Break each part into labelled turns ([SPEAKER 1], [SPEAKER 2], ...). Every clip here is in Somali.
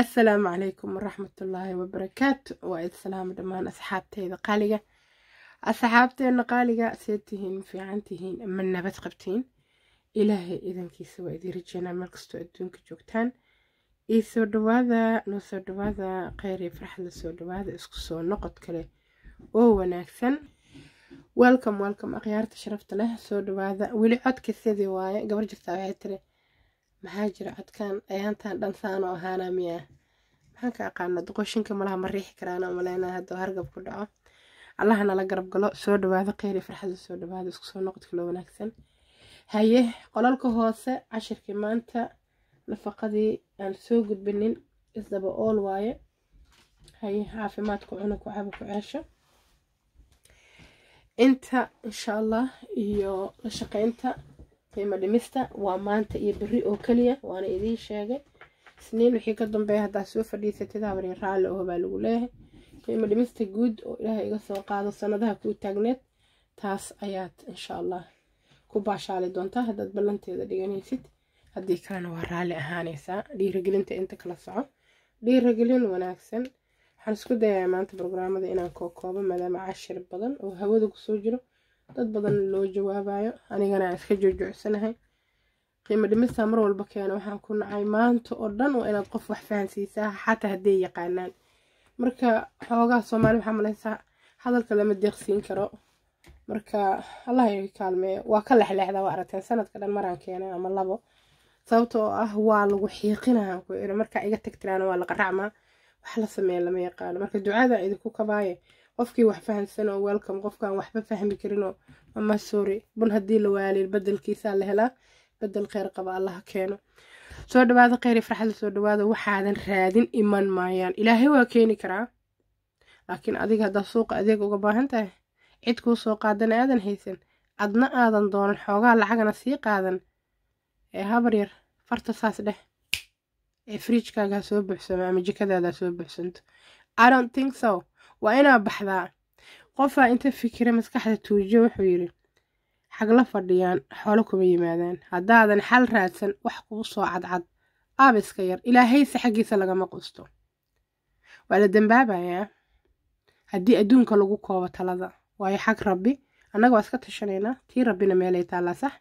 [SPEAKER 1] asalaamu calaykum waraxmatullaahi wabarakaatu waa id salaamo dhammaan asxaabteyda qaaliga asxaabteena qaaliga see tihiin fiican tihiin ma nabad qabtiin ilaahay idankiisa waa idii rajeynaa meel kastoo adduunka joogtaan soo dhawaada noo soo dhawaada kheyr iyo farxadla soo dhawaada isku soo noqod kale oo wanaagsan welcom welcom akhyaarta sharafta leh soo dhawaada weli codka sidii waaye gabar jirtaa waxay tiri maxaa jira codkan ayaantan dhan saano ahaana miya maxaan ka aqaana duqooshinka malaha ma riixi karaan maleyna hadda hargab ku dhaco allaha nala garab galo soo dhawaado kheyri farxada soo dhawaado isku soo noqod kalo wanaagsan haye qolalka hoose cashirkii maanta nafaqadii aan soo gudbinin isdaba ool waaye haye caafimaadku cuna ku caba ku ceesho inta insha allah iyo la shaqeynta qiimo dhimista waa maanta iyo beri oo keliya waana idiin sheegay isniin wixii ka dambeeya haddaa soo fadhiisatid habarya raalli oo baa lagu leeyahay qiimo dhimista guud oo ilaaha iga soo qaado sanadaha kuu taagneed taas ayaad insha allah ku baashaali doontaa haddaad ballanteeda dhiganaysid haddii kalena waa raalli ahaanaysaa dhiiragelinta inta kala soco dhiiragelin wanaagsan waxaan isku dayaa maanta brograamada inaan kookoobo maadaama cashir badan oo hawada kusoo jiro dad badan loo jawaabayo anigana aan iska jojocsanahay qiimo dhimista mar walba keena waxaan ku nacay maanta oo dhan oo inaad qof wax fahansiisaa xataa hadday yaqaanaan marka xoogaha soomaali waxaa malaysaa hadalka lama deeqsiin karo marka allah kaalmeeyo waa ka lexleexdaa waa aragteen sanadka dhan maraan keenay ama labo sababta oo ah waa lagu xiiqinahan ku iri markaa iga tagtiraana waa la qaracmaa wax la sameeya lama yaqaano marka ducaada idinku kabaaye qofkii wax fahamsanoo welcome qofkaan waxba fahmi karinoo ama sorry bun haddii la waalin bedelkiisaa la helaa bedel kheyr qaba allaha keeno soo dhawaado kheyri farxadla soo dhawaada waxaadan raadin iman maayaan ilaahay waa keeni karaa laakiin adiga haddaad suuqa adeeg uga baahan tahay cid kuu soo qaadana aadan haysan adna aadan doonan xoogaa lacagana sii qaadan ee habar yar farta saas dheh ee frijkaagaa soo buuxsamo ama jikadaadaa soo buuxsanto waa inaa baxdaa qofaa inta fikira maskaxda tuujiya wuxuu yidhi la fadhiyaan xoolo kuma yimaadaan haddaadan xal raadsan wax kuu soo cadcad aab iska yar ilaahayse xaggiisa lagama qusto waa la dambaabayaa haddii adduunka lagu koobo talada waayo xag rabbi annaga waa iska tashanaynaa tii rabbina meelay taallaa sax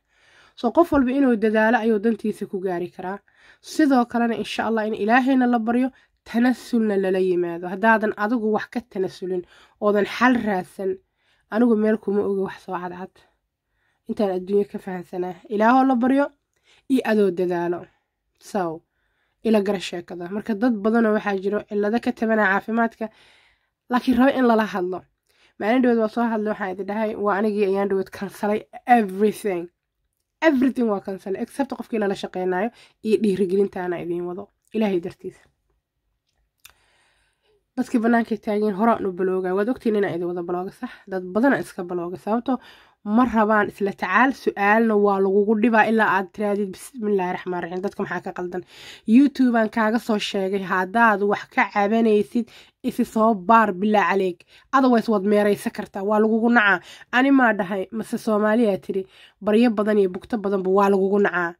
[SPEAKER 1] soo qof walba inuu dadaalo ayuu dantiisa ku gaari karaa sidoo kalena insha allah in ilaahayna la baryo tanasulna lala yimaado haddaadan adigu wax ka tanasulin oodan xal raadsan anigu meel kuma oga wax soo cadcad intaan adduunyo ka fahansanaa ilaahoo la baryo iyo adoo dadaalo saw ila gara sheekada marka dad badanoo waxaa jiro cilado ka tabana caafimaadka laakiin raba in lala hadlo maalin dhaweed waa soo hadlay waxaan idin dhahay waa anigii ayaan dhaweed kansalay everything everything waa kansale except qofkii lala shaqeynayo iyo dhiirigelintaana idiin wado ilaahay dartiisa dadkii banaanka taageen horaan u balooga waad ogtiin inaa idin wada balooga sax dad badana iska balooga sababto ma rabaan isla tacaal su-aalna waa lagugu dhibaa ilaa aad tiraadid bismillaahi raxmaan raxiim dadka maxaa ka qaldan youtuban kaaga soo sheegay haddaad wax ka cabanaysid isi soo baar bilaa caleeg otherwise waad meeraysa kartaa waa lagugu nacaa ani maa dhahay mase soomaaliyaa tiri baryo badan iyo bugto badanba waa lagugu nacaa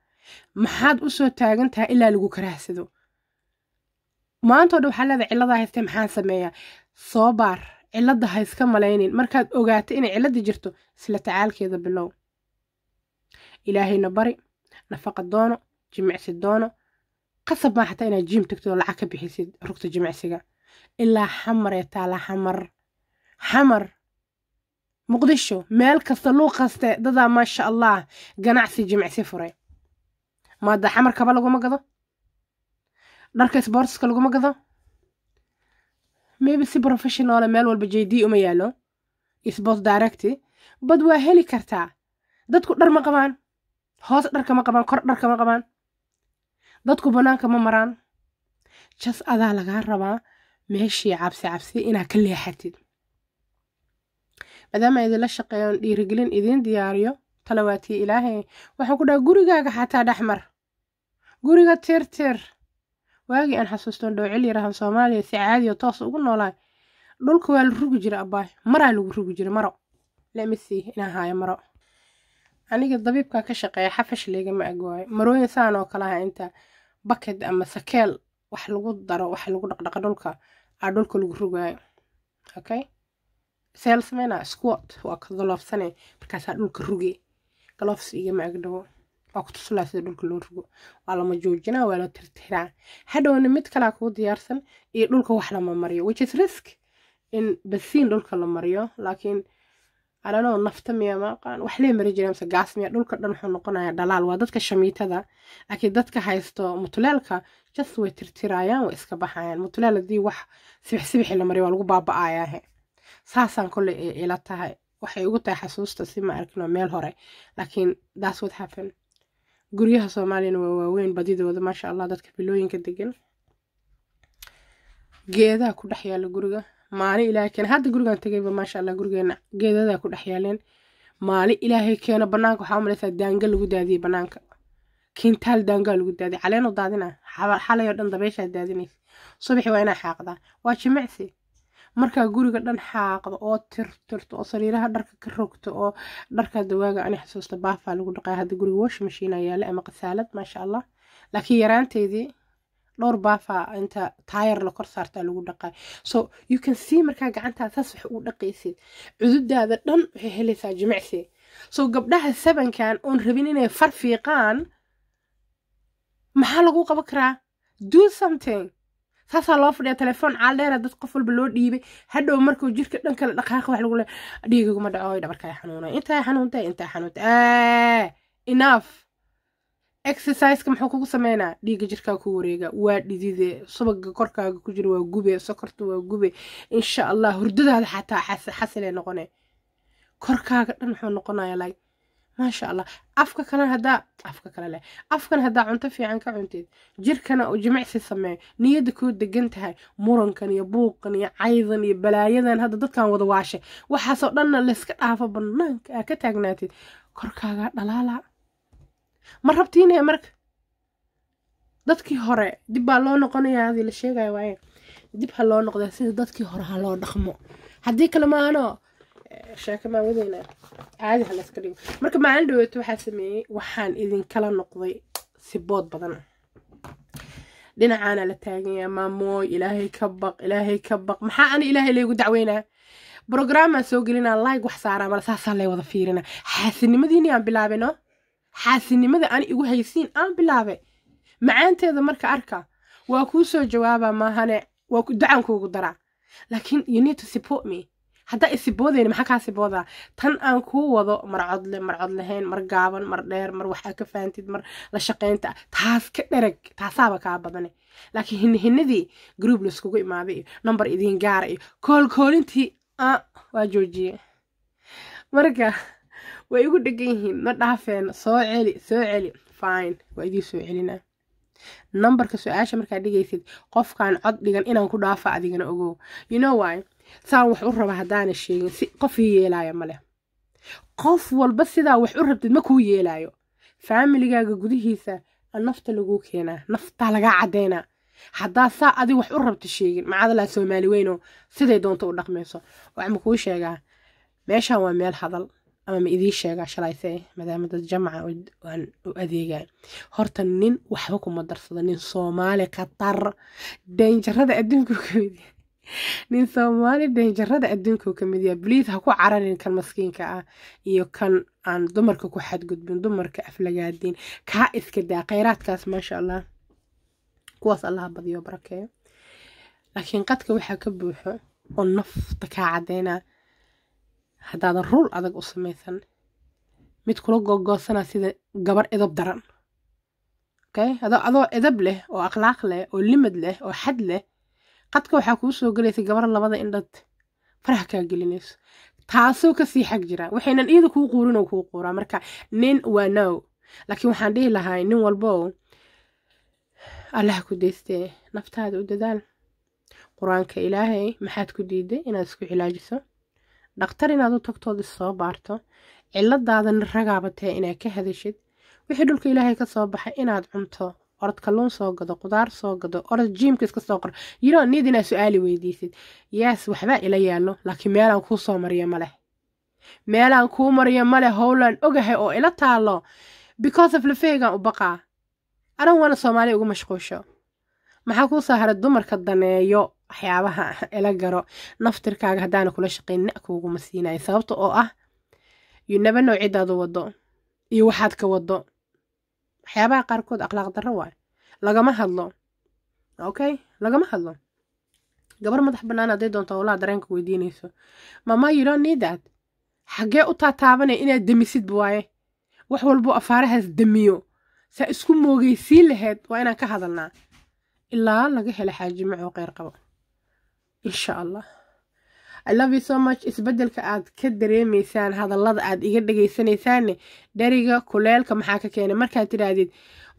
[SPEAKER 1] maxaad u soo taagan tahay ilaa lagu karaahsado maanta o dhan waxaa leedahay cilladaa haysta maxaan sameeyaa soo baar cilada hayska malaynin markaad ogaato inay cilladii jirto isla tacaalkeeda bilow ilaahayna bari nafaqa doono jimicsi doono qasab maa xataa inaad jiim tagtid oo lacag ka bixisid rugta jimicsiga ilaa xamar ee taala xamar xamar muqdisho meel kasta luuqaste dadaa maasha allah ganacsi jimicsi furay maada xamar kaba laguma gado dharka sboortiska laguma gado maybe si professionale meel walba j d uma yaalo sport direct bad waa heli kartaa dadku dhar ma qabaan hoos dharka ma qabaan kor dharka ma qabaan dadku banaanka ma maraan jas adaa lagaa rabaa meeshii cabsi cabsi inaa ka leexatid maadaama idinla shaqeeyoon dhiirigelin idiin diyaariyo talawaatii ilaahay waxaan ku dhaha gurigaaga xataa dhexmar guriga teerteer waagii aan xasuusto dhowcil yarahan soomaaliya si caadiyo toos ugu noolaay dhulka waa la rugi jira abaay maraa lagu rugi jira maro lemisi inaan haayo maro aniga dabiibkaa ka shaqeeya xafash leegama agwaayo marooyin saan oo kale aha inta baked ama sakeel wax lagu daro wax lagu dhaqdhaqa dhulka a dhulka lagu rugaayo okay salesmana squat waa ka markaasaa dhulka ruge galoofs igama agdhawo waa ku tuslaa sida dhulka loo rugo waa lama joojinaa waa la tirtiraa hadhowna mid kalea kugu diyaarsan iyo dhulka wax lama mariyo which is risk in basiin dhulka la mariyo laakiin ananoo nafta miya maaqaan wax lee mari jira mse gaas miya dhulka dhan wuxuu noqonayaa dhalaal waa dadka shamiitada laakiin dadka haysto mutuleelka just way tirtiraayaan way iska baxayaan mutuleel haddii wax sibix sibixi la mariyo waa lagu baaba'ayaahe saasaan kolley ila tahay waxay ugu tahay xasuusta si ma arkin meel hore laakiin that's what happened guryaha soomaaliyana waa waaweyn badidooda maasha allah dadka filooyinka degan geedaha ku dhex yaala guriga maali ilaahay keena hadda gurigaan tegayba maasha allah gurigeena geedadaa ku dhex yaaleen maali ilaahay keena banaanka waxaa umalaysaa daanga lagu daadiyey banaanka kintaal daangaa lagu daadiyay caleenu daadina xalayoo dhan dabeeshaa daadinaysa subaxi waa inaa xaaqdaa waa jimicsi markaa guriga dhan xaaqdo oo tirtirto oo sariiraha dharka ka rogto oo dharka dawaaga ani xasuusta baafaa lagu dhaqaa hadda guriga wash mashiin ayaa ama qasaalad maasha allah laakiin yaraanteedii dhowr baafa inta taayar la kor saartaa lagu dhaqaa so you can see markaa gacantaa saas wax u dhaqaysid cududaada dhan waxay helaysaa jimicsi so gabdhaha sabankan oon rabin inay far fiiqaan maxaa lagu qaban karaa do something saasaa loo fadhiya telefoon caaldheera dad qof walba loo dhiibay hadhow markuu jirka dhan kale dhaqaaq wax lagu le dhiigiguma dhaco dhabarkaa xanuunay intaa xanuuntay intaa xanuuntay enough exerciseka muxuu kugu sameynaa dhiigga jirkaa ku wareega waa dhidide subaga korkaaga ku jira waa gube sokorta waa gube insha allah hurdadaada xataa xasilay noqone korkaaga dhan wuxuu noqonaya like maasha allah afka kalena haddaa afka kale leh afkan haddaa cunto fiican ka cuntid jirkana u jimicsi sameeyo niyadda kuu degan tahay murankan iyo buuqan iyo caydan iyo balaayadan hadda dadkan wada waashe waxaasoo dhanna layska dhaafo bannaanka aa ka taagnaatid korkaagaa dhalaala ma rabtiinee marka dadkii hore dib baa loo noqonayaa hadii la sheegaya waaye dib ha loo noqdaa sida dadkii hore ha loo dhaqmo haddii kale maano sheeko maawadeyna caadi ha layska dhigo marka maalin dhawaato waxaa sameeyey waxaan idinkala noqday sibood badan dhinacaana la taaganya maamooy ilaahay ka baq ilaahay ka baq maxaa ani ilaahay laygu dacweynaa brograamaan soo gelinaa layg wax saaraa mala saasaa lay wada fiirina xaasinimadiini aan bilaabayno xaasinimada ani igu haysiin aan bilaabay macaanteeda marka arka waa kuu soo jawaabaa maahane waa dacaan kuugu daraa laakiin you need to support me haddaa isiboodayn maxaa kaa siboodaa tan aan kuu wado mar codle mar codlahayn mar gaaban mar dheer mar waxaa ka faantid mar la shaqaynta taas ka dhereg taasaaba kaa badane laakiin hinihinadii groub laiskugu imaaday iyo number idiin gaara iyo koolkoolintii ah, waa joojiyey marka way igu dhegan yihiin ma dhaafeen soo celi soo celi fine waa idii soo celinaa nambarka su-aasha markaad dhigaysid qofkaan cod dhigan inaan ku dhaafa adigana ogow you know why saan wax u raba haddaana sheegin si qofii yeelaaya maleh qof walba sidaa wax u rabtid makuu yeelaayo faamiligaaga gudihiisa nafta laguu keenaa naftaa lagaa caddaynaa haddaa saa adi wax u rabta sheegin macadalaa soomaali weyno siday doonta u dhaqmayso waxma kuu sheegaa meeshaan waa meel hadal ama ma idii sheegaa shalayse maadaama dad jamaca aan u adeegaa horta nin waxba kuma darsado nin soomaali khatar daanjarada adduunka kamid nin soomaali deenjarada adduunkau ka kamid yahay bliis ha ku cararin kan maskiinka ah iyo kan aan dumarka ku xadgudbin dumarka aflagaadiin kaa iska daa khayraadkaas maasha allah kuwaas allaha badiyo barakeeyo laakiin qadka waxaa ka buuxo oo nafta kaa caddeynaa haddaadan ruul adag u samaysan mid kula googoosanaa sida gabar edab daran okay adoo edab leh oo akhlaaq leh oo limad leh oo xad leh qadka waxaa kuu soo gelaysay gabar labada indhad faraha kaa gelinayso taasoo kasii xag jira waxaynan iyada kuu quurin oo kuu quuraa marka nin waa now laakiin waxaan dhihi lahaay nin walboo allah ku daystee naftaada u dadaal qur-aanka ilaahay maxaad ku diiday inaad isku cilaajiso dhakhtar inaad u tagtood issoo soo baarto ciladaadana ragaaba tee inaad ka hadashid wixii dhulka ilaahay ka soo baxay inaad cunto orod kaluun soo gado qudaar soo gado orod jiimka iska soo qor yiroo need inaa su-aali weydiisid yaas waxbaa ila yaallo laakiin meelaan kuu soo mariyo maleh meelaan kuu mariyo maleh howlaan ogahay oo ila taalo because of lafeegaan u baqaa aran waana soomaaliya ugu mashquusho maxaa kuu soo haray dumarka daneeyo waxyaabaha ila garo naftirkaaga haddaana kula shaqayn na kuuguma siinayo sababta oo ah yu nabanow ciddaadu waddo iyo waxaad ka waddo waxyaabaha qaarkood akhlaaq darro waayo lagama hadlo okay lagama hadlo gabar madax bannaan haday doonto howlaha dareenka weydiinayso mama you nidad xaggee u taataabanaya inaad demisid waaye wax walbuu afaarahaas demiyo saa isku moogeysiin lahayd waa inaan ka hadalnaa ilaa laga helo xaajimacoo macoo kheyr qabo insha allah i love you so much isbedelka aad ka dareemaysaan hadallada aad iga dhagaysanaysaanne dheriga kuleelka maxaa ka keenay markaad tidhaahdid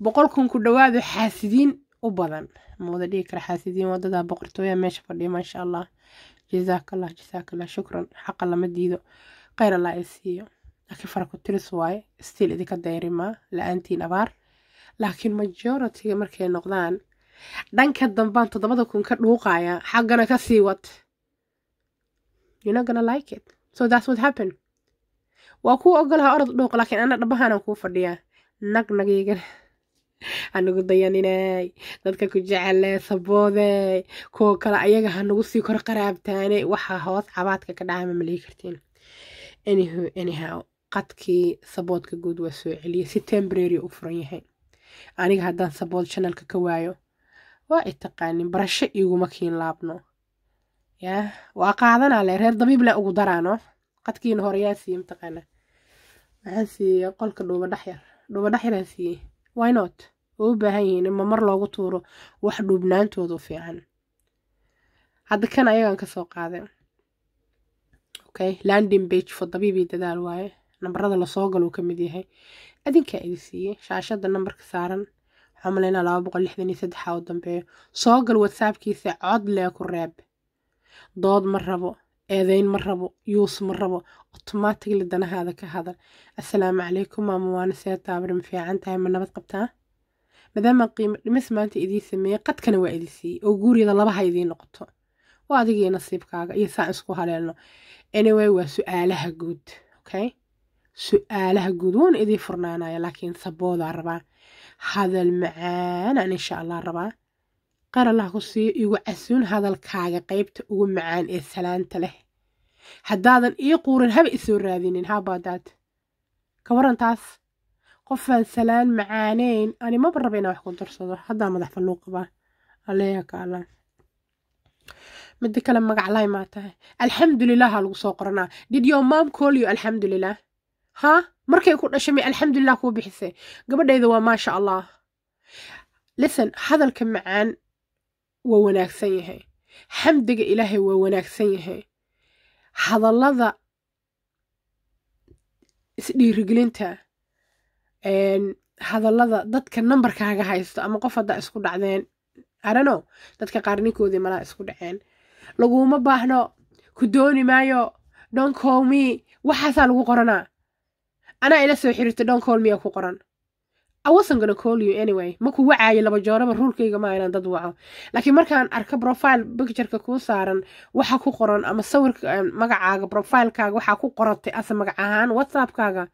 [SPEAKER 1] boqolkun ku dhawaado xaasidiin u badan mawada dhihi kara xaasidiin wadada boqortooya meesha fadhiya maasha allah jazaak allah shukran xaqa lama diido kheyr allah i siiyo laakiin faraku tiris waaye stiil idinka dayrimaa la-aantiin abaar laakiin majoritiga markay noqdaan dhanka dambaan toddobada kun ka dhuuqaya xaggana ka sii wad you're not gonna like it so that's what happened waa kuu ogolaha orod dhuuq laakiin ana dhabahaanaan kuu fadhiyaa nag nagiigana hanagu dayaninay dadka ku jecele saboode kuwa kale ayaga ha hanagu sii kor qaraabtaane waxaa hoos cabaadka ka dhacama malii kartiin anhu anyhow qadkii saboodka guud waa soo celiyay si tembrary u furan yahay aniga haddaan sabood shanalka ka waayo waa i taqaanin barasho iguma kiin laabno yaa waa qaadanaa le reer dabiibleh ugu daraano qadkiina horeyaa siiye mataqaanaa maxaan siiyey qolka dhuuba dhexyar dhuuba dhexyaraa siiyey wynot oo u baahan yihiin in mamar loogu tuuro wax dhuubnaantoodu fiican hadda kan ayagaan kasoo qaaday okay landing bage for dabiibii dadaal waaye nambarada lasoo galuu ka mid yahay adinkaa idi siiyey shaashadda nambarka saaran waxaa malaynaa laba boqol lixdan iyo saddexa u dambeeyo soo gal whatsappkiisa cod lee ku reeb dood ma rabo eedeyn ma rabo yuus ma rabo automatically danahaada ka hadal asalaamu calaykum maama waana see ma fiican tahay ma nabad qabtaa maadaama qiimo dhimis maanta idii sameeyey qadkana waa idin siiyey oo guuriyada labaha idii noqoto waa adigii nasiibkaaga iyo saan isku haleelno anyway waa su-aalaha guud okay su-aalaha guud wuuna idii furnaanaya laakiin saboodaa rabaa hadal macaanaan insha allah rabaa qarallah ku siiyo igu casuun hadalkaaga qaybta ugu macaan ee salaanta leh haddaadan ii quurin haba isoo raadinin haabaadaad ka waran qofaan salaan macaaneyn ani maba raba wax ku darsado haddaa madax falluu qabaa alleeyaa ka allah midda kale magaclaay maa tahay alxamdulilah lagu soo qoranaa did your mom call you alxamdulilah ha markay ku dhashay may alxamdulilah kuu bixisay gabadhayda waa maasha allah listen hadalka macaan waa wanaagsan yahay xamdiga ilaahay waa wanaagsan yahay hadallada isdhiirigelinta hadallada dadka nambarkaaga haysto ama qof haddaa isku dhacdeen arano dadka qaar ninkoodii malaa isku dhaceen laguma baahno ku dooni maayo dhonkomi waxaasaa lagu qoranaa anaa ila soo xiriirta dhonkolmiyaa ku qoran I wasn't gonna anyway ma kugu caayo laba jooraba ruulkayga maa inaan dad waco laakiin markaan arka profile bictureka kuu saaran waxa ku qoran ama sawirka magacaaga profilekaaga waxaa ku qoratay ase magac ahaan whatsappkaaga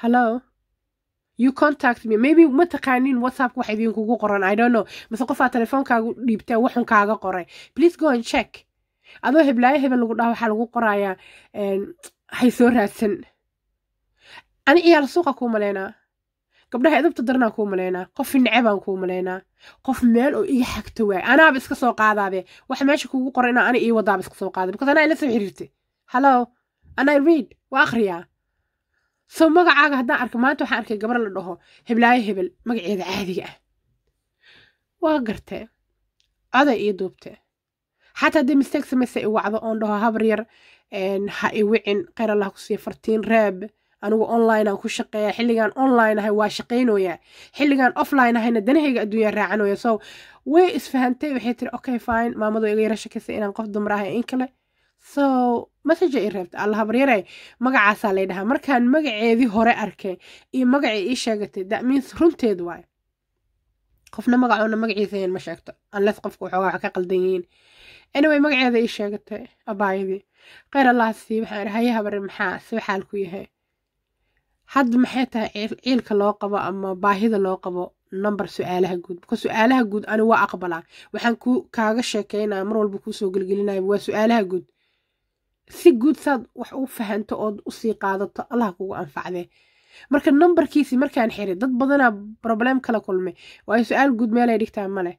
[SPEAKER 1] hallo you contact me maybe ma taqaaniin whatsappka wax idinkugu qoran i don't know mase qofaa telefoonkaagu dhiibtee waxun kaaga qoray please go and check adoo heblaayo hebel lagu dhaha waxaa lagu qorayaa hay raadsan ani iyaal suuqaa kuu malaynaa gabdhaha edabta daranaa kuu malaynaa qof necebaan kuu malaynaa qof meel oo iga xagta waay anaaba iska soo qaadaabe waxa meesha kuugu qora inaa ani ii wadaaba iska soo qaada because anaa ila soo xiriirtay hallow anaa read waa akhriyaa soo magacaaga haddaan arka maanta waxaan arkay gabar la dhaho heblaayo hebel magaceeda caadiga ah waa garte coday ii duubte xataa haddii mistake samaysa i wacdo oon dhaho habar yar ha iwicin wicin kheyr allah ku fartiin reeb anigu online aan ku shaqeeya xilligaan online ahay waa shaqaynooya xilligaan offline ahayna danahayga adduunyaan raacanoya so way isfahantay waxay tiri okay fine maamadu iga yara shakaysa inaan qof dumar ahay in kale so message i reebta alla magacaasaa lay dhahaa markaan magaceedii hore arkay iyo magacii ii sheegatay that runteed waay qofna magacoona magaciisa ma sheegto unless qofka waxoogaa wax ka qaldan anyway magaceeda ii sheegatay abaayadii kheyr allah sii waxaan haye habare maxaa si xaal ku yahay hadda maxay tahay ciilka loo qabo ama baahida loo qabo number su-aalaha guud marka su-aalaha guud ani waa aqbalaa waxaan ku kaaga sheekeynaa mar walba kuusoo gelgelinaya waa su-aalaha guud si guud saad wax u fahanto ood usii qaadato allaha kugu anfacdee marka numberkiisii markaan xiri dad badanaa probleem kala kulmay waayo su-aal guud meelay dhigtaa male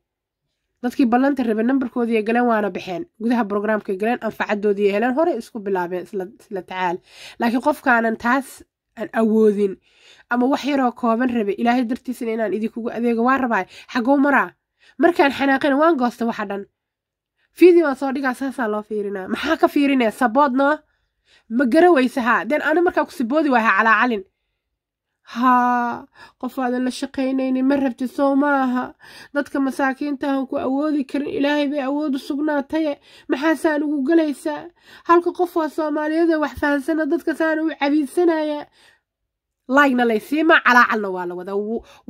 [SPEAKER 1] dadkii ballanta rabe nambarkoodii ay galeen waana baxeen gudaha brograamkay galeen anfacadoodii ay heleen horey isku bilaabeen isla tacaal laakiin qofkaanan taas aan awoodin ama wax yaroo kooban rabay ilaahay dartiisana inaan idinkugu adeego waa rabaayo xagow maraa markaan xanaaqina waan goosta waxa dhan video waa soo dhigaa saasaa loo fiirinaa maxaa ka fiirinaya saboodno ma garawaysa haa deen ana markaa ku siboodi waaha calaa calin haa qof aadan la shaqaynayni ma rabtid soo ma aha dadka masaakiintahan ku awoodi karin ilaahay bay awood u sugnaataye maxaa saan ugu gelaysaa halka qof waa soomaaliyada wax fahansana dadka saana u cabiidsanaya laygna laysiimaa calaacalna waa la wadaa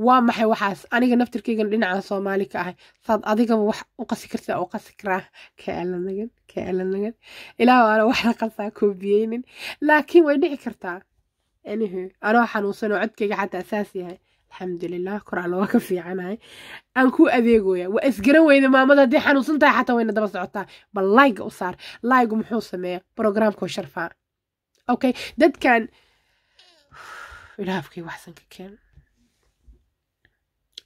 [SPEAKER 1] waa maxay waxaas aniga naftirkeygan dhinacan soomaali ka ahay saad adigaba wax u qasi kartaa u qasi karaa kaalanagan kaalanagan ilaah aana wax la qalsaa koobiyeynin laakiin way dhici kartaa anhu anoo xanuunsan oo codkayga xataa saas yahay alxamdulilah koraa looga ka fiicanahay aan kuu adeegoya waa isgaran weyda maamada haddii xanuunsan tahay xataa wayna daba socotaa bal laayga u saar laiga muxuu sameeya brogramkao sharfaa okay dadkan ilaafkay waxsan ka keen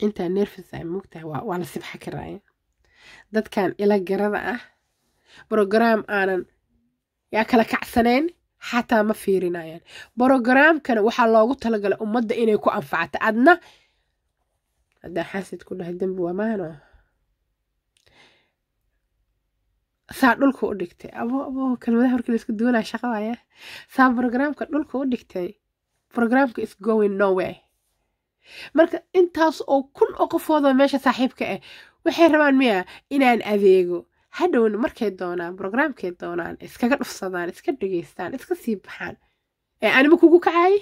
[SPEAKER 1] intaa nerfis ay moogtahay waa la sibxa karaya dadkan ila garada ah brogram aanan yaa kala kacsanayn xataa ma fiirinayaan brogaraamkana waxaa loogu talagalay ummadda inay ku anfacato adna haddaan xaasid ku dhahay dembi wamaano saa dhulka u dhigtay abo abo kelmadaha markii laisku duunaa shaqa waaya saa brogaraamka dhulka u dhigtay brogaraamka is going noway marka intaas oo kun oo qofoodoo meesha saaxiibka ah waxay rabaan miya inaan adeego hadhown markay doonaan brograamkay doonaan iskaga dhufsadaan iska dhegeystaan iska sii baxaan ee ani ma kugu kacay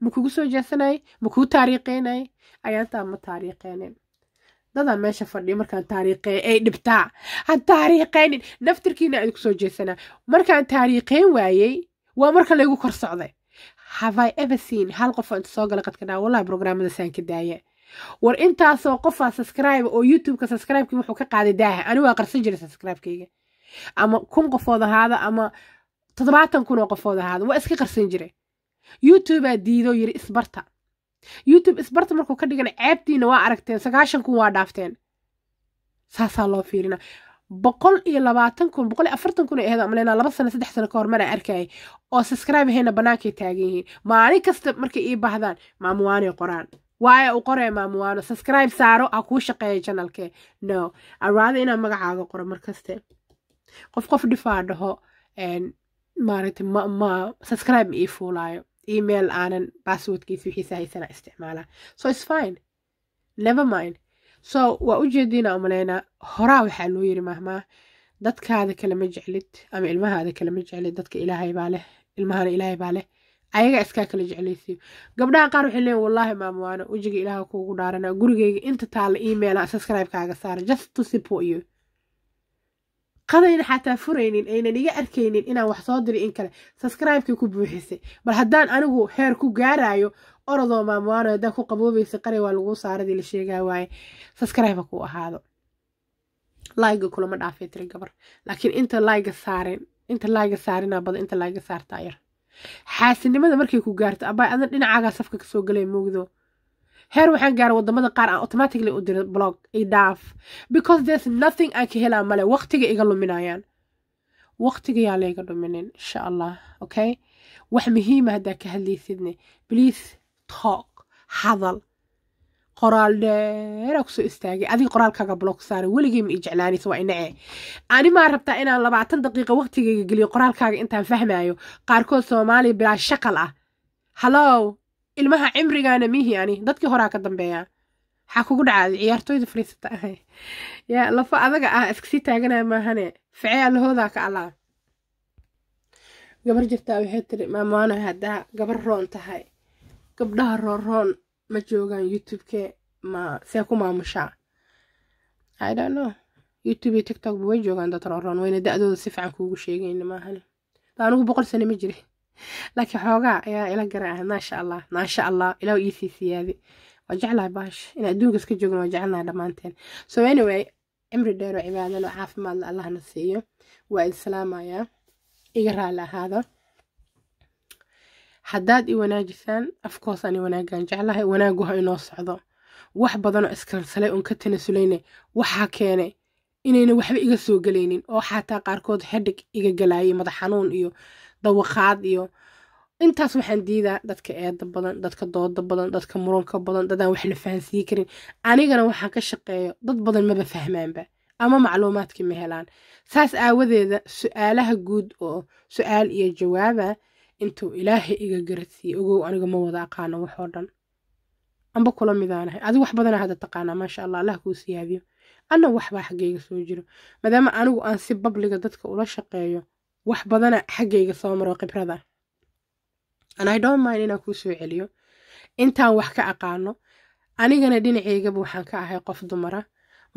[SPEAKER 1] ma kugu soo jeesanay ma kugu taariiqeynay ayaantaa ma taariiqeynin dadaan meesha fadhiya markaan taariiqeyn ay dhibtaa ha taariikeynin naftirkiina idinku soo jeesanaa markaan taariikeyn waayey waa marka laygu kor socday have i ever seen hal qof oo inta soo gala qadka dhaa wallahi brograamada saan ka daaya war intaasoo qofaa subscribe oo youtubeka subscribeki wuxuu ka qaaday daaha ani waa qarsan jiray subscribekeyga ama kun qofood ahaada ama todobaatan kun oo qofood ahaada waa iska qarsan jiray youtubea diidoo yiri isbarta youtube isbarta markuu ka dhigan ceebtiina waa aragteen sagaashan kun waa dhaafteen saasaa loo fiirina boqol iyo labaatan kun boqol iyo afartan kun aheed amaleynaa laba sano saddex sano ka hormar aan oo subscribe hayna banaankay taagan yihiin maalin kasta markay ii baahdaan maamuwaanay qoraan waayo u qoree maamuwaano subscribe saaro a kuu shaqeeya janalke no araada inaa magacaaga qoro markaste qof qof dhifaa dhaho maarata ma ma ii fuulaayo email aanan basswordkiisa wixiisa haysana isticmaalaa so its fine never mind so waa u jeediina umaleynaa horaa waxaa loo yiri mahmaa ah, dadkaada kalama jeclid ama ilmahaada kalama jeclid dadka ilaahay baa leh ilmahana ilaahay baa leh ayaga iskaa kala jeclaysiiyo gabdhaha qaar waxay leeyiin wallaahi maamawaano wejiga ilaaha kuugu dhaarana gurigeyga inta taalla emaila subscribe saara just to sipo iyo qadayna xataa furaynin aynan iga arkaynin inaan wax soo diri in kale subscribe ku buuxisay bal haddaan anigu heer ku gaarayo oradoo maamawaano haddaan ku qaboobaysa qari waa lagu saaradii la sheegaa waaye subscribe ku ahaado laayga kulama dhaafay tiri gabar laakiin inta laayga saarin inta laayga saarina badan inta laayga saartaa yar xaasinimada markay ku gaarto abaa adan dhinacaagaa safka kasoo galay moogdo heer waxaan gaaray wadamada qaar aan automatically u diro blog i dhaaf because there's nothing aan ka helaa male waqtiga iga luminayaan waqtiga yaa layga dhuminin insha allah okay wax muhiima ah haddaa ka hadlaysidne please talk hadal qoraal dheera kusoo istaagay adiga qoraalkaaga bloog saara weligii ma ii jeclaanis waa inacee ani rabtaa inaan labaatan daqiiqa waqtigayga geliyo qoraalkaaga intaan fahmaayo qaarkood soomaaliya bilaa shaqal ah halow ilmaha cimrigaana mihi ani dadkii horaa ka dambeeya waxaa kugu dhacaaday ciyaartooyda fariisata ahay yaa lafa adaga ah iskasii taaganaa maahane ficee allahoodaa ka allah gabar jirtaa waxay tiri maamwaana haddaa gabar roon tahay gabdhaha roon roon ma joogaan youtubeke ma see ku maamushaa idhano youtube iyo tiktok way joogaan dad roron wayna da-dooda si fiican kuugu sheegayna maahan anugu boqol sane ma jiri laakiin xoogaa ayaa ila gara ah maasha allah maasha allah ilaa ii sii siyaadi waa jeclahay baash in adduunkas ka joogna waa jecelnahay dhammaanteen so anyway cimri dheer dheero cibaadalo caafimaadla allahna siiyo waa islaamayaa iga raali ahaada haddaad i wanaajisaan afkoosaan i wanaagaan jeclahay wanaagu ha inoo socdo wax badanoo iskansalay oon ka tanasulayne waxaa keenay inayna waxba iga soo gelaynin oo xataa qaarkood hedhig iga galaayay madaxxanuun iyo dawaqaad iyo intaas waxaan diidaa dadka eeda badan dadka dooda badan dadka muranka badan dadaan wax la fahansiin karin anigana waxaan ka shaqeeyo dad badan maba fahmaanba ama macluumaadkii ma helaan saas aawadeeda su-aalaha guud oo su-aal iyo jawaaba intuu ilaahay iga garsiiye ogow aniga ma wada aqaano waxoo dhan amba kula midaanahay adi wax badanaa hadda taqaanaa maasha allah allah kuu siyaadiyo ana waxbaa xaggayga soo jiro maadaama anigu aan si babliga dadka ula shaqeeyo wax badana xaggayga soo maro khibrada anidonmin inaan kuu celiyo intaan wax ka aqaano anigana dhinacaygaba waxaan ka ahay qof dumara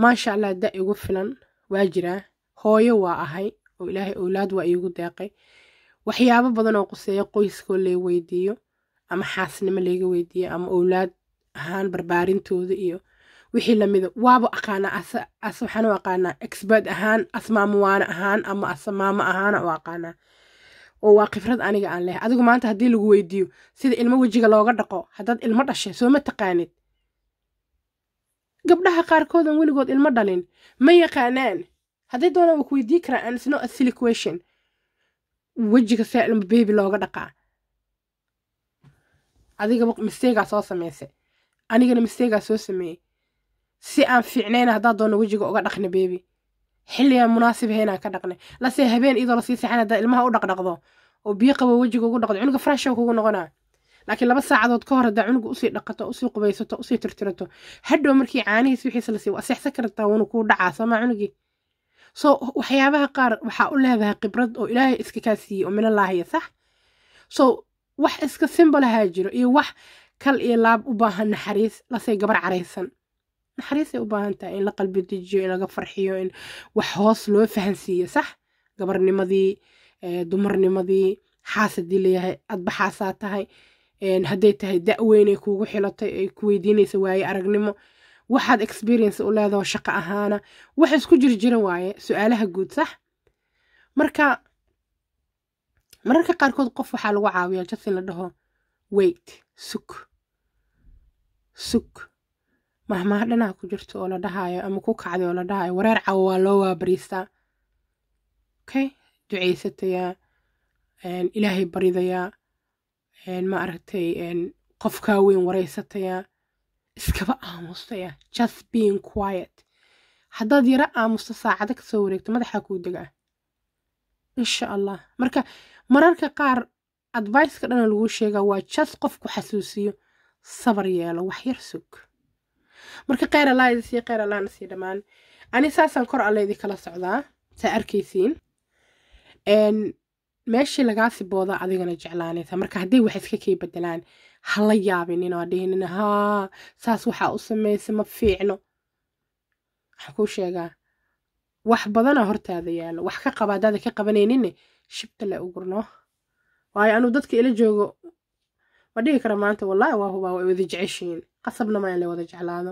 [SPEAKER 1] maasha allah da igu filan waa jiraa hooyo waa ahay oo ilaahay owlaad waa iigu deeqay waxyaabo badan oo quseeyo qoyskoo la weydiiyo ama xaasnimo laga weydiiyo ama owlaad ahaan barbaarintooda iyo wixii lamida waaba aqaanaa as waxaan u aqaanaa expert ahaan as ahaan ama asmaamo maamo ahaana u aqaanaa oo waa khibrad aniga aan leh adigu maanta haddii lagu weydiiyo sida ilmo wejiga looga dhaqo haddaad ilmo dhashay soo ma taqaanid gabdhaha qaarkoodan weligood ilmo dhalin ma yaqaanaan hadday doonaan waa ku weydii karaa an a silly question wejiga ilma bebi looga dhaqaa adigaba misteegaa soo samayse anigana misteegaa soo sameeyey si aan fiicnayna haddaa doono wejiga uga dhaqna bebi xilligaan munaasib ahaynaan ka dhaqnay lasee habeen iyadoo lasii saxan haddaa ilmaha u dhaqdhaqdo oo biyo qabo wejiga ugu dhaqdo cunuga frasha kugu noqonaa laakiin laba saacadood ka hor haddaa cunuga usii dhaqato usii qubaysato usii tirtirato hadhow markii caanihiis wixiis lasii waa seexsan kartaa wunu kuu dhacaa soomaa cunugii so waxyaabaha qaar waxaa u leedahay khibrad oo ilaahay iska kaa siiyey oo minallaahiya sax soo wax iska simbolahaa jiro iyo wax kal iyo laab u baahan naxariis lasay gabar caraysan naxariisay u baahan tahay in la qalbi dejiyo in laga farxiyo in wax hoos loo fahansiiyo sax gabarnimadii eh, dumarnimadii xaasadii leeyahay adbaxaasaa tahay eh, hadday tahay da weynay kuugu xilatay ay ku weydiinaysa waaye aragnimo waxaad experience u leedaho shaqo ahaana wax isku jir waaye su-aalaha guud sax marka mararka qaarkood qof waxaa lagu caawiyaa just la dhaho weit suk suk mahmaha dhanaa ku jirto oo la dhahaayo ama ku kacday oo la dhahaayo wareer cawo waa loo waabariistaa okay ducaysatayaa ilaahay baridayaa maaragtay qof qofkaa weyn wareysatayaa iskaba aamustaya eh. just being quiet haddaad yaro aamusta saacada kasoo wareegto madaxaa kuu degaa insha allah marka mararka qaar adviceka dhana lagu sheegaa waa just qofku xasuusiyo sabar yeelo wax yar sug marka kheyr allaahayda sii kheyr allahna sii dhammaan ani saasaan kor alleydi kala socdaa saa arkaysiin meeshii lagaasi boodaa adigana jeclaanaysa marka hadday wax iska kii bedelaan hala la yaabinin dhihinin haa saas waxaa u samaysa ma fiicno waxaan kuu sheegaa wax badana hortaada yaalo wax ka qaba haddaada ka qabanayninne shibta la ugurno waayo anuu dadka ila joogo ma dhigi kara maanta wallaahi waa hubaa way wada jeceshiin qasabna ma in la wada jeclaado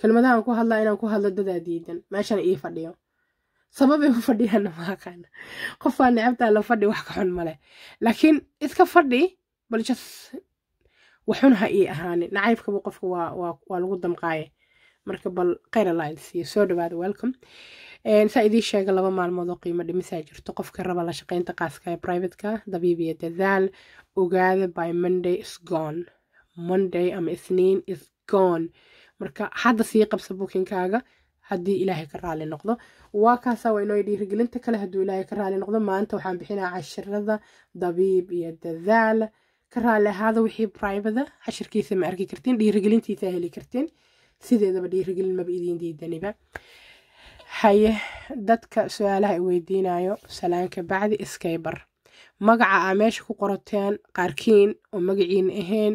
[SPEAKER 1] kelmadahan ku hadlaa inaan ku hadlo dadaa diidan meeshan ii fadhiyo sababay u fadhiyaanna maaqaana qofaa necabtaa la fadhi wax ka xun ma leh laakiin iska fadhi bal jas waxun ha ii ahaanin nacaybkaba qofka waa lagu damqaaye marka bal kheyr alla idin siiyo soo dhawaada welcom saa idii sheega laba maalmood oo qiimo dhimisaa jirto qofka raba la shaqeynta qaaska ee privateka dabiib iyo dadaal ogaada by monday is gone monday ama isniin is gone marka hadda sii qabsa bookinkaaga haddii ilaahay ka raali noqdo waa kaasaa waa inoo dhiirigelinta kale hadduu ilaahay ka raali noqdo maanta waxaan bixinaa cashirada dabiib iyo dadaal ka raali ahaada wixii bribada cashirkiisa ma arki kartin dhiirigelintiisa heli kartin sideedaba dhiirigelin maba idiin diidaniba haye dadka su-aalaha i weydiinayo salaanka bacdi iskaybar magaca aa meesha ku qoroteen qaarkiin oo magaciina ahayn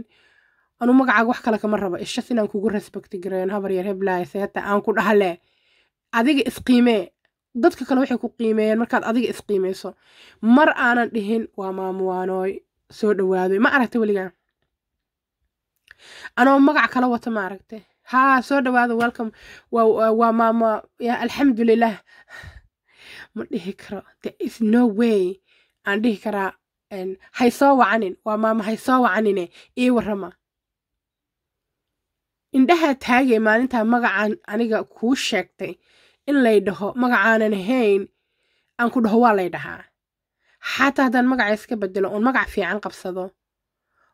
[SPEAKER 1] anuu magacaaga wax kale kama rabo ishas inaan kugu respecti gareeno habar yar heblaaya aan ku dhahle adiga isqiimee dadka kale waxay ku qiimeeyeen markaad adiga isqiimeyso mar aanan dhihin waa maamuwaanooy soo dhawaaday ma aragta weligaa anoo magac kala wata ma aragta haa soo dhawaada welcome waa maama ya alxamdulilah ma dhihi karo there is no way aan dhihi karaa haysoo wacanin waa maama haysoo wacanine ii warama indhahaa taagay maalintaa magacaan aniga kuu sheegtay in lay dhaho magacaanan ahayn aan ku dhaho waa lay dhahaa xataa haddaan magaca iska bedelo oon magac fiican qabsado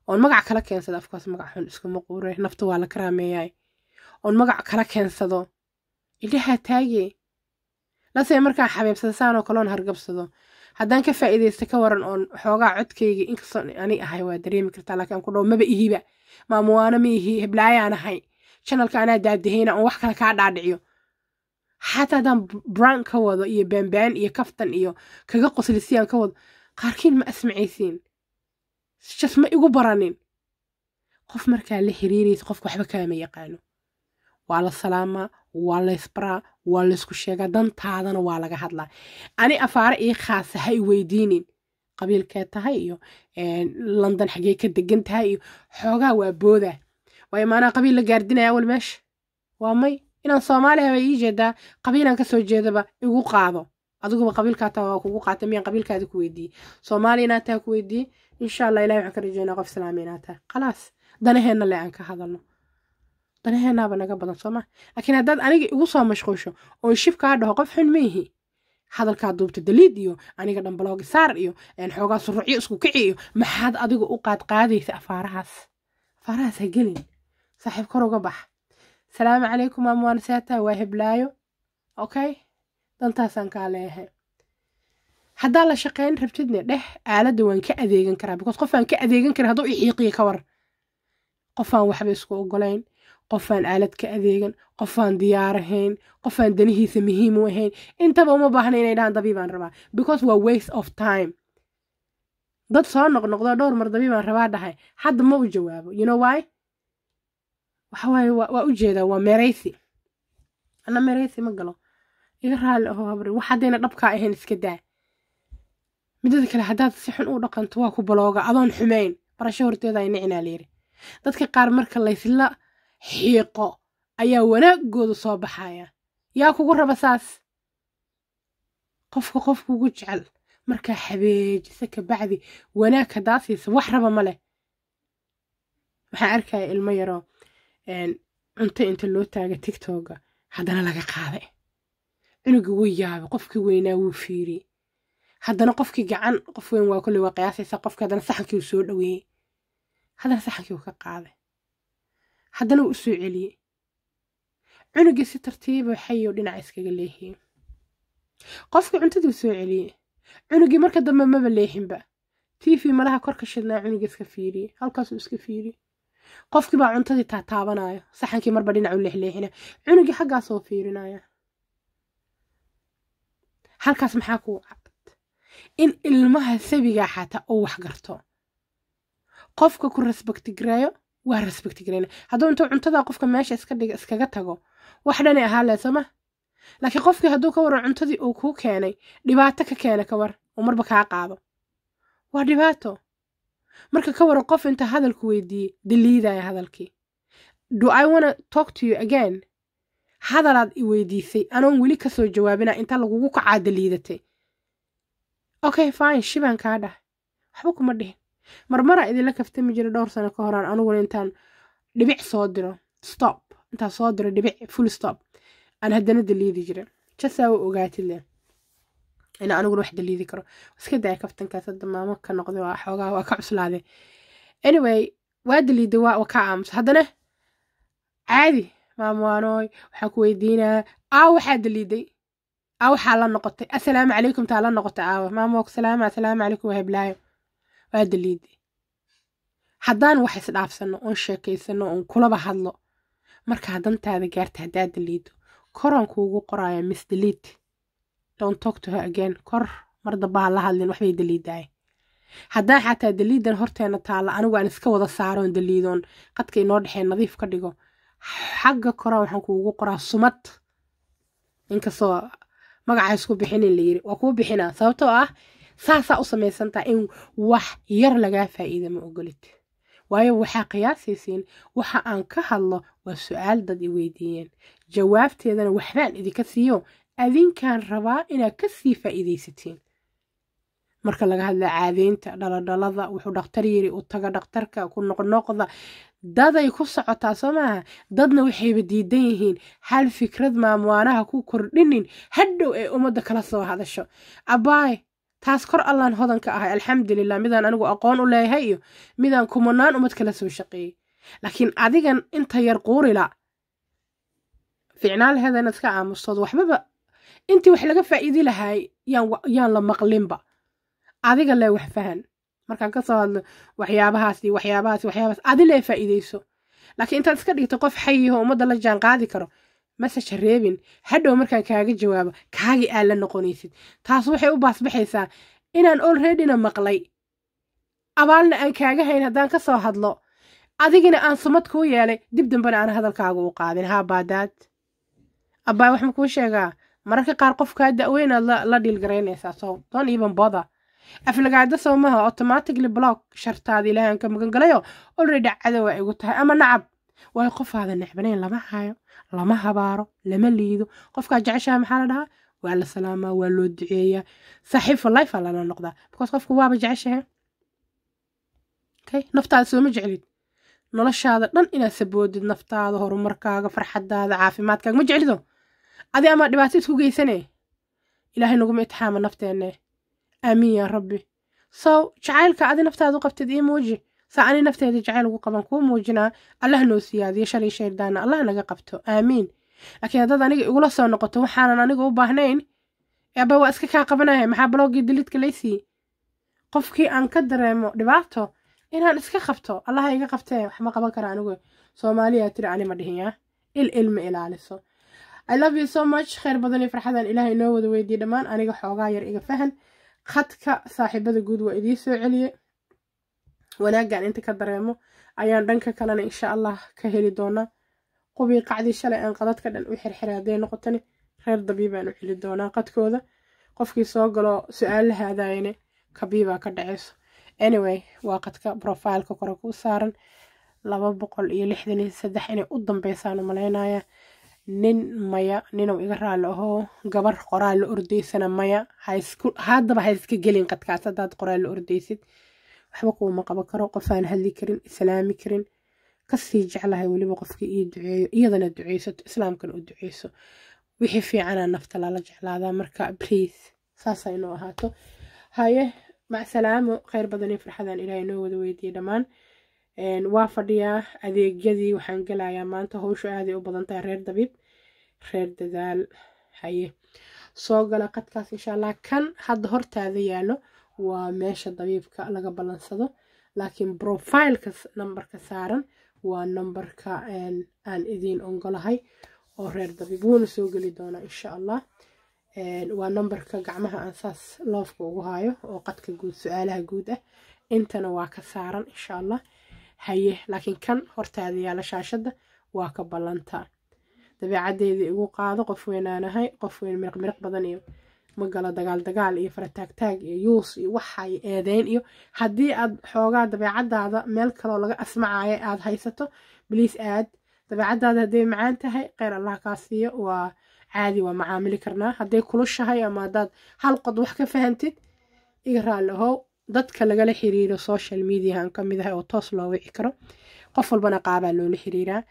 [SPEAKER 1] oon magac kala keensado afkaas magac xun iskuma quure nafta waa la karaameeyaay oon magac kala keensado idhahaa taage lasee markaan xabiibsada saanoo kale hargabsado haddaan ka faa'iidaysta ka waran oon xoogaa codkayga inkastoo ani ahay waa dareemi kartaa laakiin ku dhow maba ihiba maamuwaano ma ihi heblaayaan ahay janalka anaa daadahayna oon wax kale kaa dhaadhiciyo xataa haddaan brown ka wado iyo baanbaan iyo kaftan iyo kaga qoslisiyaan ka wado qaarkiin ma asmacaysiin jas ma igu baranin qof markaa la xiriiraysa qofka waxba kalama yaqaano waa la salaamaa waa la ysbaraa waa laysku sheegaa dantaadana waa laga hadlaa ani afaare ii khaasa ha i weydiinin qabiilkee tahay iyo london xagee ka degan tahay iyo xoogaa waa booda waayo maanaa qabiil la gaardinaya awal meesha waa may inaan soomaaliya ii jeedaa qabiilaan kasoo jeedaba igu qaado adiguba qabiilkaata kugu qaatay miyaan qabiilkaada ku weydiiyey soomaaliya inaad taha ku weydiiyey insha allah ilahi waxaan ka rajeynaa qof islaami inaad tahay khalaas danaheenna le aan ka hadalno danaheennaaba naga badan sooma laakiin haddaad aniga igu soo mashquusho oo shib kaa dhaho qof xun maihi hadalkaa duubta daliid iyo aniga dhambaloogi saar iyo xoogaa suruucyo isku kici iyo maxaad adiga u qaadqaadaysa afaarahaas afaarahaas ha gelin saaxiib kor uga bax salaamu calaykum maamwaan seata waa heblaayo okay dantaasaan kaa leeyahay haddaa la shaqayn rabtidne dheh aalada waan ka adeegan karaa because qofaan ka adeegan karin hadduu ixiiqiya ka war qofaan waxba isku ogolayn qofaan aalad ka adeegan qofaan diyaarahayn qofaan danihiisa muhiim u ahayn intaba uma baahna inay dhahaan dabii baan rabaa because waa waste of time dad soo noqnoqdo dhowr mar dabii baan rabaa dhahay hadda ma u jawaabo you know why waxawaaye waa u jeedaa waa meeraysi ana meeraysi ma galo iga raali aho habre wax haddayna dhabkaa ahayn iska daa midada kale haddaad si xun u dhaqanto waa ku balooga adoon xumeyn barasho horteeda ay nicinaa layiri dadka qaar marka laysla xiiqo ayaa wanaagooda soo baxaya yaa kugu raba saas qofka qof kugu jecel markaa xabeejisa kabacdi wanaag haddaa siisa wax raba ma leh waxaan arkaya ilmo yaroo cunto inta loo taaga tictoga haddana laga qaaday cunugi wuu yaabay qofkii weynaa wuu fiiriyey haddana qofkii gacan qof weyn waa kolley waa qiyaasaysa qofki haddana saxankii uu soo dhoweeyey haddana saxankii uu ka qaaday haddana uu u soo celiyey cunugii si tartiiba ah xayo dhinaca iskaga leehiyey qofkii cuntadii u soo celiyey cunugii marka dambe maba leexinba t malaha kor ka shidnaa cunugii iska fiiriyey halkaasuu iska fiiriyey qofkii baa cuntadii taataabanaya saxankii marba dhinac u cunugii xaggaasoo fiirinaya halkaas maxaa ku cad in ilmaha sabigaa xataa uu wax garto qofka ku rasbaktigareeyo waa rasbaktigareyna hadduu intuu cuntadaa qofka meesha iskaga tago wax dhanay ahaa lee ma laakiin qofkii hadduu ka waro cuntadii uu kuu keenay dhibaato ka keena ka war uu marba kaa qaado waa dhibaato marka ka waran qof inta hadalku weydiiyey daliidaya hadalkii do i wanna talk to you again hadalaad i weydiisay anoon weli kasoo jawaabina inta lagugu kacaa daliidatay okay fine shibaan kaa dhah waxba kuma dhihin marmaraa idinla kaftami jira dhowr sano ka horaan anuguna intaan dhibic soo diro stop intaan soo diro dhibic full stop aan haddana daliidi jira jasaa u ogaatid leh in aniguna wax daliidi karo iska daya kaftankaas hadda maamo ka noqday waa xoogaa waa ka cuslaaday anyway waa daliiday waa ka aamus haddana caadi maamo waxaa ku weydiinaa aaw waxaa daliiday aaw waxaa la noqotay assalaamu calaykum taa la noqotay aawa maamook salaama assalaamu calaykum waa waa daliiday haddaan wax isdhaafsano oon sheekaysano oon kulaba hadlo markaa dantaada gaarta haddaa daliido koraan kuugu qoraayo misdaliid don't talk to her again kor mar damba ha la hadlin waxbay daliidahay haddaan xataa daliidan horteena taalla anigu aan iska wada saaroon daliidoon qadka inoo dhexeen nadiif ka dhigo xagga kora waxaan kuugu qoraa sumad inkastoo magacaa isku bixinin la yiri waa kuu bixinaa sababtoo ah saasaa u samaysantaa in wax yar lagaa faa'iida ma ogolid waayo waxaa qiyaasaysiin waxa aan ka hadlo waa su-aal dad i weydiiyeen jawaabteedana waxbaan idinka siiyo adinkaan rabaa inaad kasii faa'iidaysatiin marka laga hadla caadeynta dhaladhalada wuxuu dhakhtar yiri u taga dhakhtarka ku noqnoqda daday ku socotaa soo maaha dadna waxayba diidan yihiin hal fikrad maamwaanaha ku kordhinin hadhow ee ummadda kala soo hadasho abaaye taas kor allaan hodanka ahay alxamdulilah midaan anigu aqoon u leeyahay iyo midaan kumanaan ummad kala soo shaqeeyey laakiin adigan inta yar quurila ficnaal hedan iska aamustood waxbaba intii wax laga faa'iidi lahaay yaan la maqlinba adiga lee wax fahan markaan kasoo hadlo waxyaabahaasi waxyaabahaasi waxyaabahaas adi lee faa'iidayso laakiin intaad iska dhigto qof xayiho ummadda la jaan qaadi karo masaj reebin hadhow markaan kaaga jawaabo kaagi aad la noqonaysid taas waxay u baasbaxaysaa inaan olreadyna maqlay abaalna aan kaaga hayn haddaan kasoo hadlo adigina aan sumad kuu yeelay dib dambena aan hadalkaaga u qaadin haa baadaad abbaa wax kuu sheegaa mararka qaar qofka da-weynaad la dhiilgaraynaysaa so don even bother aflagaada soo maha automatically block shartaada ilaahay aan ka magan already cadow igu tahay ama nacab waayo qofaada necbanayn lama hayo lama habaaro lama liido qofkaa jeceshaha maxaa la dhahaa waa la salaamaa waa loo duceeyaa saaxiib for lala noqdaa because qofku waaba jeceshaha okay naftaada sooma jeclid noloshaada dhan inaad saboodid naftaada horumarkaaga farxadaada caafimaadkaaga ma jeclido adi amaa dhibaata isku geysane ilaahay naguma itixaama nafteenne aamiin ya rabbi sow jacaylka adi naftaadu qabtid ii muuji saa ani nafteeda jacayl ugu qaban kuu muujinaa allah noo siyaadiyo shalay shayrdaana allah naga qabto aamiin laakiin haddaad aniga igula soo noqoto waxaanan aniga u baahnayn eeba waa iska kaa qabanaya maxaa balooggii dilidka laysii qofkii aan ka dareemo dhibaato inaan iska qabto allaha iga qabtee waxma qaban kara anigu soomaaliyaa tiri ani ma dhihin il il ma ilaaliso i love you so much kheyr badan iyo farxadan ilaahay noo wada weydiiye dhammaan aniga xoogaa yar iga fahan khadka saaxiibada guud waa idii soo celiye wanaaggan inta ka dareemo ayaan dhanka kalena insha allah ka heli doonaa qubii qacdii shalay aan qadadka dhan u xirxiray hadday noqotani reer dabii baan u celi doonaa qadkooda qofkii soo galo su-aal la haadaayane kabiibaa ka dhaceyso anyway waa qadka brofileka kore ku saaran laba boqol iyo lixdan iyo saddex inay u dambeysaan u nin maya ninuu iga raalli ahoo gabar qoraal la ordaysana maya haddaba ha gelin qadkaas haddaad qoraal la ordaysid waxba kuuma qabo karo qofaan hadli karin islaami karin kasii jeclahay weliba qofka ii duceeyo iyadana duceysato islaamkana u duceyso wixii fiicanaa nafta lala jeclaadaa marka briis saasaa inoo ahaato haye macsalaamo kheyr badanio farxadan ilaahay noo wada weydiiye dhammaan waa fadhiyaa adeegyadii waxaan galayaa maanta howshu aaday u badan tahay reer dabiib reer dadaal haye soo gala qadkaas insha allah kan hadda hortaada yaalo waa meesha dabiibka laga ballansado laakiin brofileka nambarka saaran waa nambarka aan idiin ongolahay oo reer dabiib wuuna soo geli doonaa insha allah waa nambarka gacmaha aan saas loofka ugu haayo oo qadka guud su-aalaha guud ah intana waa ka saaran insha allah haye laakiin kan hortaada yaala shaashadda waa ka ballantaa dabeecaddeedii igu qaado qof weynaanahay qof weyn miriqmiriq badan iyo magalo dagaal dagaal iyo farataagtaag iyo yuus iyo waxa eedeyn iyo haddii aad xoogaa dabeecadaada meel kaloo laga asmacaya aad haysato biliis aad dabeecadaada hadday macaan tahay kheyr allah kaa siiyo waa caadi waa macaamili karnaa hadday kulushahay ama haddaad hal qod wax ka fahantid iga raalli dadka lagala xiriiro social mediahan kamid mid ah oo toos loo wici karo qof walbana qaabaa loola xiriiraa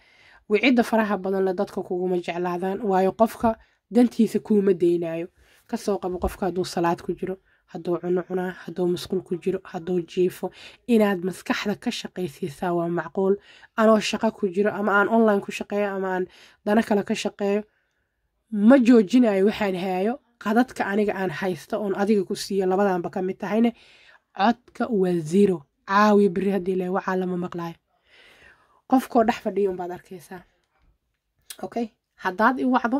[SPEAKER 1] wicida faraha badanle dadka kuguma jeclaadaan waayo qofka dantiisa kuuma deynayo kasoo qabo qofka hadduu salaad ku jiro hadduu cuno cunaa hadduu masquul ku jiro hadduu jiifo inaad maskaxda ka shaqaysiisaa waa macquul anoo shaqo ku jiro ama aan online ku shaqeeyo ama aan dano kale ka shaqeeyo ma joojinayo waxaan haayo qadadka aniga aan haysto oon adiga ku siiyo labadaanba kamid tahayne codka waa zero caawi beri haddii ilahay waxaa lama maqlaayo qofkoo dhex fadhiya unbaad arkaysaa okay haddaad i wacdo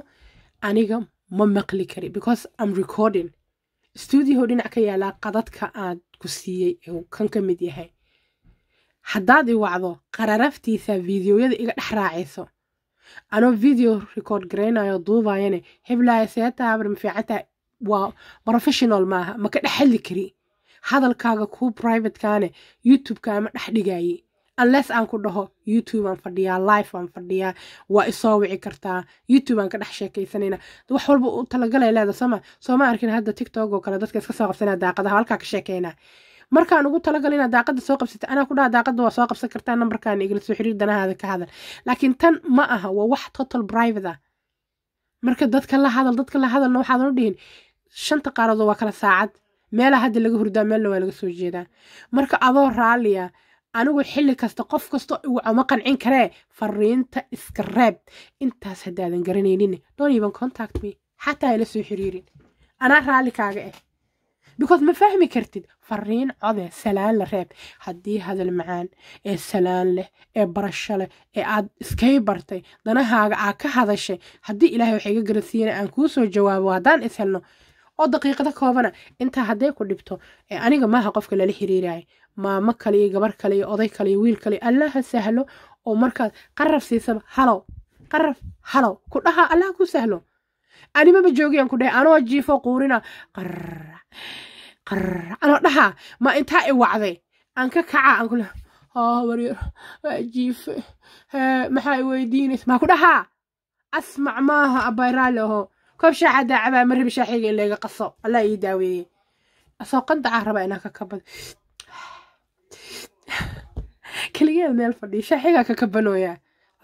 [SPEAKER 1] aniga ma maqli kari because am recording stuudiho dhinac ka yaalaa qadadka aad ku siiyey u kan ka mid yahay haddaad i wacdo qararaftiisa videoyada iga dhex raacayso anoo video record garaynayo duubayane heblaaya seetaa habar mafiicantaa waa professional maaha maka dhex hadli kari hadalkaaga kuu brivatekane youtubeka ama dhex dhigaaye unless aan ku dhaho youtube aan fadhiyaa life aan fadhiyaa waa isoo wici kartaa youtube aan ka dhex sheekaysanayna wax walba u talagalay leeda sooma sooma arkin hadda tiktok oo kale dadka iska soo qabsanaa daaqadaha halkaa ka sheekaynaa markaan ugu talagalay inaad daaqada soo qabsata anaa ku dhaha daaqada waa soo qabsan kartaa nambarkaan igala soo xiriir danahaada ka hadal laakiin tan ma aha waa wax total private ah marka dadka la hadal dadka la hadalna waxaadan u dhihin shanta qaaradood waa kala saacad meelaa hadda laga hurdaa meelna waa laga soo jeedaa marka adoo raalliya anigu xilli kasta qof kastoo ma qancin karee fariinta iska reeb intaas haddaadan garanaynin dooniban contact me xataa ila soo xiriirin anaa raalli kaaga ah because ma fahmi kartid fariin code eh, salaan la reeb haddii hadal macaan ee salaan leh ee barasho leh ee aad iskay bartay danahaaga aad ka hadashay haddii ilaahay wax iga garasiiyana aan kuu soo jawaabo haddaan is helno oo daqiiqada koobana intaa hadday ku dhibto aniga maaha qofka lala xiriiraya maamo kale iyo gabar kale iyo oday kale iyo wiil kale ha sahlo oo markaad qaraf siisaba halow qaraf halow ku dhaha allah ku sahlo animaba joogiyaan ku dhahay anoo jiifo quurina qarra qarra anoo dhaha ma intaa i wacday aan ka kaca aan kule habaryar waa jiife maxaa i weydiinaysa maa ku dhahaa asmac maaha abayraali aho koob shaaxa daacabaa marraba in ileega qaso allah ii daaweeyey asooqan dacaa rabaa inaan kakabad keligeed meel fadhiya shaaxaygaa kakabanooyaa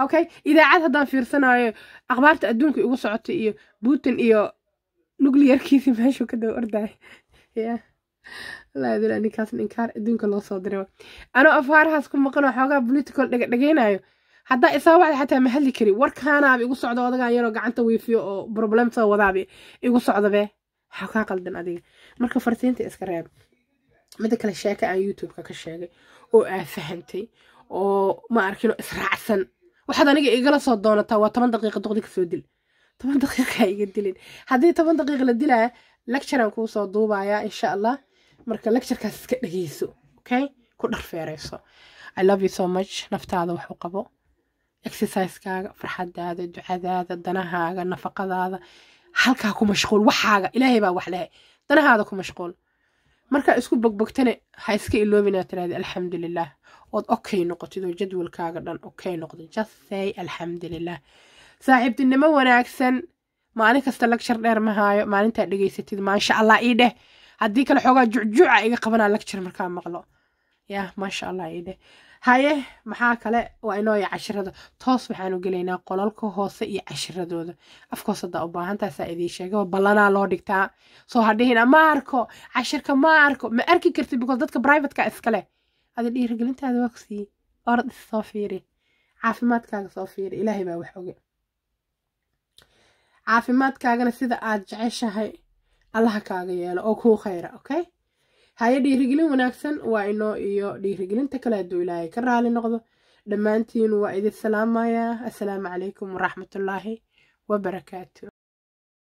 [SPEAKER 1] okay idaacad haddaan fiirsanayo akhbaarta adduunka igu socotay iyo buutin iyo nucliyarkiisii meeshuu ka daba ordaay ya ninkaasna inkaar adduunka loo soo diray anoo afaarahaas ku maqanoo xoogaa political dhega dhegaynayo haddaa isaaba xataa ma hadli kari warkaanaab igu socda odagaan yaroo gacanta wiifiyo oo problemta wadaabe igu socdabe waxaa kaa qaldan adiga marka farsiinta iska reeb midda kale sheeka aan youtubeka ka sheegay oo aa fahantay oo ma arkino israacsan waxaad aniga igala soo doonataa waa toban daqiiqa doqdi kasoo dil toban daqiiqa iga dilin haddii toban daqiiqa la dilaya lecturean kuu soo duubayaa insha allah marka lecturekaas iska dhegeyso okay ku dharfeereyso i love you so much naftaada waxu qabo exerciseskaaga farxadaada ducadaada danahaaga nafaqadaada halkaa ku mashquul waxaaga ilaahay baa wax lehay danahaada ku mashquul markaa isku bogbogtane ha iska iloobin aad tirahdid alxamdulilaah ood okay noqotid oo jadwalkaaga dhan okay noqdo just say alxamdulilah saaxiibtinimo wanaagsan maalin kasta lagshar dheer ma haayo maalintaa dhegeysatid maasha allah ii dheh haddii kale xoogaa jucjuuca ah iga qabanaa lagshar markaa maqlo yah maasha allah ii dheh haye maxaa kale waa inooya cashirada toos waxaanu gelaynaa qolalka hoose iyo cashiradooda afkoosada u baahantaasaa idii sheega ballanaa loo dhigtaa soo hadhihina ma arko cashirka ma arko ma arki karti bicause dadka brivatka iskale adi dhiirigelintaada waa kusiiye orad is soo fiiri caafimaadkaaga soo fiiri ilaahay baa wax oge caafimaadkaagana sida aad jeceshahay allaha kaaga yeelo oo kuu kheyra okay haye dhiirigelin wanaagsan waa inoo iyo dhiirigelinta kale hadduu ilaahay ka raali noqdo dhammaantiin waa idin salaamayaa assalaamu calaykum waraxmatullaahi wabarakaatu